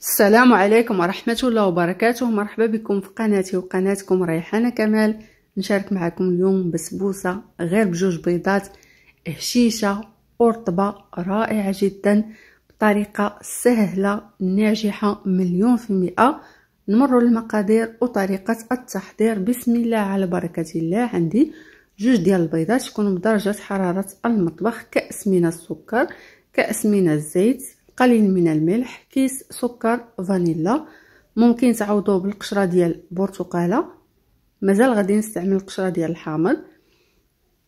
السلام عليكم ورحمة الله وبركاته مرحبا بكم في قناتي وقناتكم ريحانة كمال نشارك معكم اليوم بسبوسة غير بجوج بيضات هشيشة ورطبة رائعة جدا بطريقة سهلة ناجحة مليون في المئة نمر المقادير وطريقة التحضير بسم الله على بركة الله عندي جوج ديال البيضات يكونوا بدرجة حرارة المطبخ كأس من السكر كأس من الزيت قليل من الملح كيس سكر فانيلا ممكن تعوضوه بالقشره ديال برتقاله مازال غادي نستعمل القشره ديال الحامض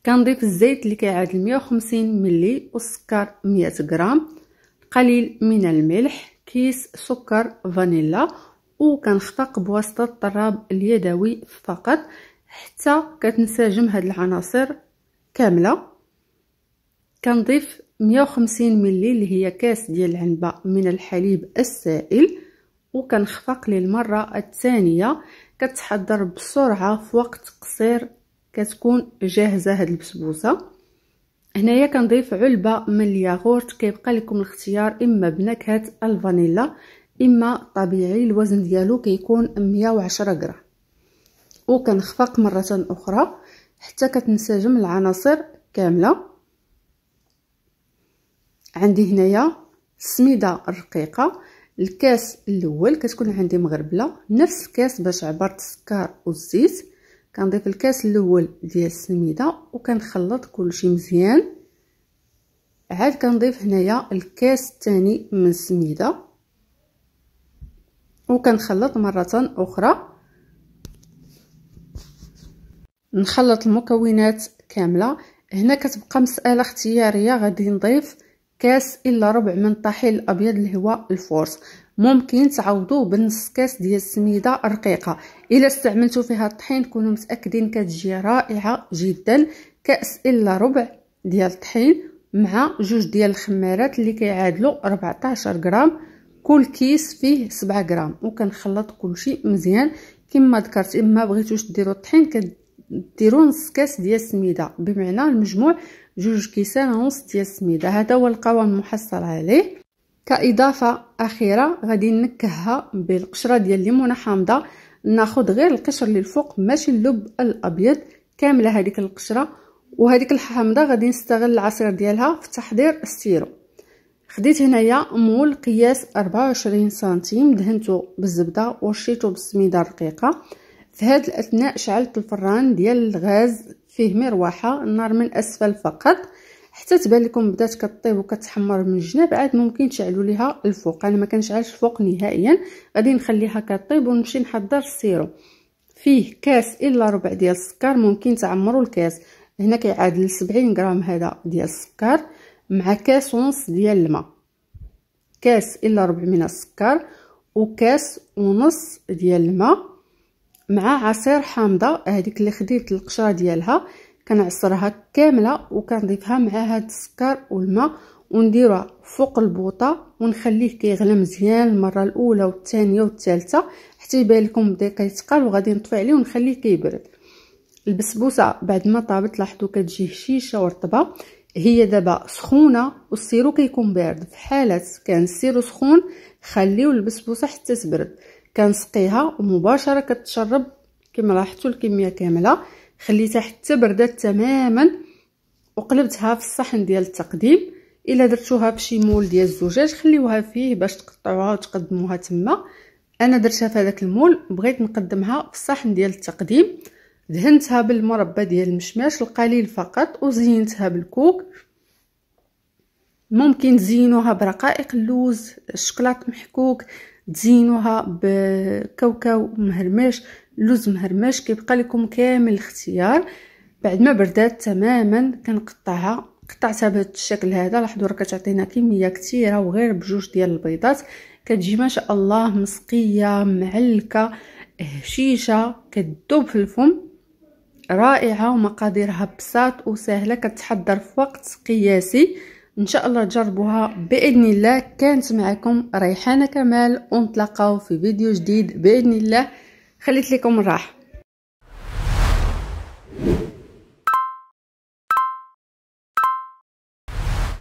كنضيف الزيت اللي كيعادل 150 ملي والسكر 100 غرام قليل من الملح كيس سكر فانيلا وكنخفق بواسطه الطراب اليدوي فقط حتى كتنسجم هاد العناصر كامله كنضيف 150 ملي اللي هي كاس ديال العنبه من الحليب السائل وكنخفق للمره الثانيه كتحضر بسرعه في وقت قصير كتكون جاهزه هاد البسبوسه هنايا كنضيف علبه من الياغورت كيبقى لكم الاختيار اما بنكهه الفانيلا اما طبيعي الوزن ديالو كيكون 110 غرام وكنخفق مره اخرى حتى كتنسجم العناصر كامله عندي هنايا السميده الرقيقه الكاس الاول كتكون عندي مغربله نفس الكاس باش عبرت السكر والزيت كنضيف الكاس الاول ديال السميده وكنخلط كلشي مزيان عاد كنضيف هنايا الكاس الثاني من السميده وكنخلط مره اخرى نخلط المكونات كامله هنا كتبقى مساله اختياريه غادي نضيف كاس الا ربع من الطحين الابيض اللي هو الفورس ممكن تعوضوه بنص كاس ديال السميده الرقيقه الا استعملتوا فيها الطحين تكونوا متاكدين كتجي رائعه جدا كاس الا ربع ديال الطحين مع جوج ديال الخمارات اللي كيعادلوا 14 غرام كل كيس فيه 7 غرام وكنخلط كلشي مزيان كما ذكرت اما بغيتوش ديروا الطحين كد ديروا نص كاس ديال السميده بمعنى المجموع جوج كيسان ونص ديال السميده هذا هو القوام المحصل عليه كاضافه اخيره غادي نكهها بالقشره ديال الليمونه حامضه ناخذ غير القشر اللي الفوق ماشي اللب الابيض كامله هذيك القشره وهذيك الحامضه غادي نستغل العصير ديالها في تحضير السيرو خديت هنايا مول قياس 24 سنتيم دهنته بالزبده ورشيته بالسميده الرقيقه في هذا الاثناء شعلت الفران ديال الغاز فيه مروحه النار من اسفل فقط حتى تبان لكم بدات كطيب وكتحمر من الجناب عاد ممكن تشعلوا ليها الفوق انا ما كنشعلش الفوق نهائيا غادي نخليها كطيب ونمشي نحضر السيرو فيه كاس الا ربع ديال السكر ممكن تعمروا الكاس هنا كيعادل 70 غرام هذا ديال السكر مع كاس ونص ديال الماء كاس الا ربع من السكر وكاس ونص ديال الماء مع عصير حامضه هذيك اللي خديت القشره ديالها كنعصرها كامله وكنضيفها مع هاد السكر والماء ونديرها فوق البوطه ونخليه كيغلى مزيان المره الاولى والثانيه والثالثه حتى يبان لكم بدا كيتقال وغادي نطفي عليه ونخليه كيبرد البسبوسه بعد ما طابت لاحظوا كتجي هشيشه ورطبه هي دابا سخونه والسيرو كيكون بارد في حاله كان السيرو سخون خليو البسبوسه حتى تبرد كنسقيها ومباشره كتشرب كما لاحظتوا الكميه كامله خليتها حتى بردات تماما وقلبتها في الصحن ديال التقديم الا درتوها بشي مول ديال الزجاج خليوها فيه باش تقطعوها وتقدموها تما انا درتها في هذاك المول بغيت نقدمها في الصحن ديال التقديم دهنتها بالمربى ديال المشماش القليل فقط وزينتها بالكوك ممكن تزينوها برقائق اللوز الشكلاط محكوك تزينوها بكاوكاو مهرمش لوز مهرمش كيبقى لكم كامل الاختيار بعد ما بردات تماما كنقطعها قطعتها بهذا الشكل هذا لاحظوا راه كتعطينا كميه كثيره وغير بجوج ديال البيضات كتجي ما شاء الله مسقيه معلكه هشيشه كتذوب في الفم رائعه ومقاديرها بساط وسهله كتحضر في وقت قياسي ان شاء الله تجربوها باذن الله كانت معكم ريحانه كمال ونتلاقاو في فيديو جديد باذن الله خليت لكم الراحه